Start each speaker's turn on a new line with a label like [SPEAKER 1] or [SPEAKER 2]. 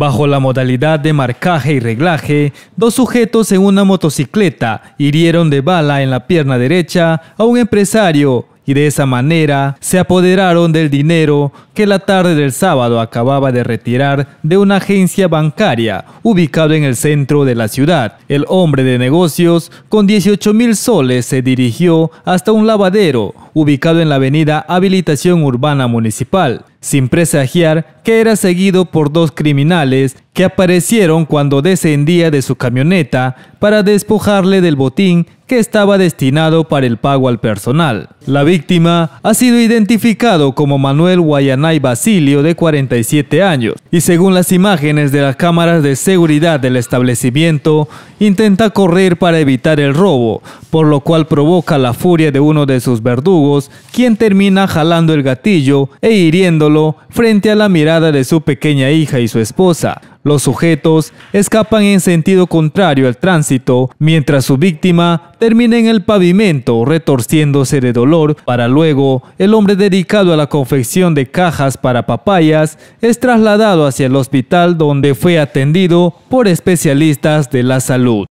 [SPEAKER 1] Bajo la modalidad de marcaje y reglaje, dos sujetos en una motocicleta hirieron de bala en la pierna derecha a un empresario y de esa manera se apoderaron del dinero que la tarde del sábado acababa de retirar de una agencia bancaria ubicada en el centro de la ciudad. El hombre de negocios con 18 mil soles se dirigió hasta un lavadero ubicado en la avenida Habilitación Urbana Municipal, sin presagiar que era seguido por dos criminales que aparecieron cuando descendía de su camioneta para despojarle del botín que estaba destinado para el pago al personal. La víctima ha sido identificado como Manuel Guayanay Basilio de 47 años y según las imágenes de las cámaras de seguridad del establecimiento, intenta correr para evitar el robo, por lo cual provoca la furia de uno de sus verdugos, quien termina jalando el gatillo e hiriéndolo frente a la mirada de su pequeña hija y su esposa. Los sujetos escapan en sentido contrario al tránsito, mientras su víctima termina en el pavimento retorciéndose de dolor, para luego el hombre dedicado a la confección de cajas para papayas es trasladado hacia el hospital donde fue atendido por especialistas de la salud.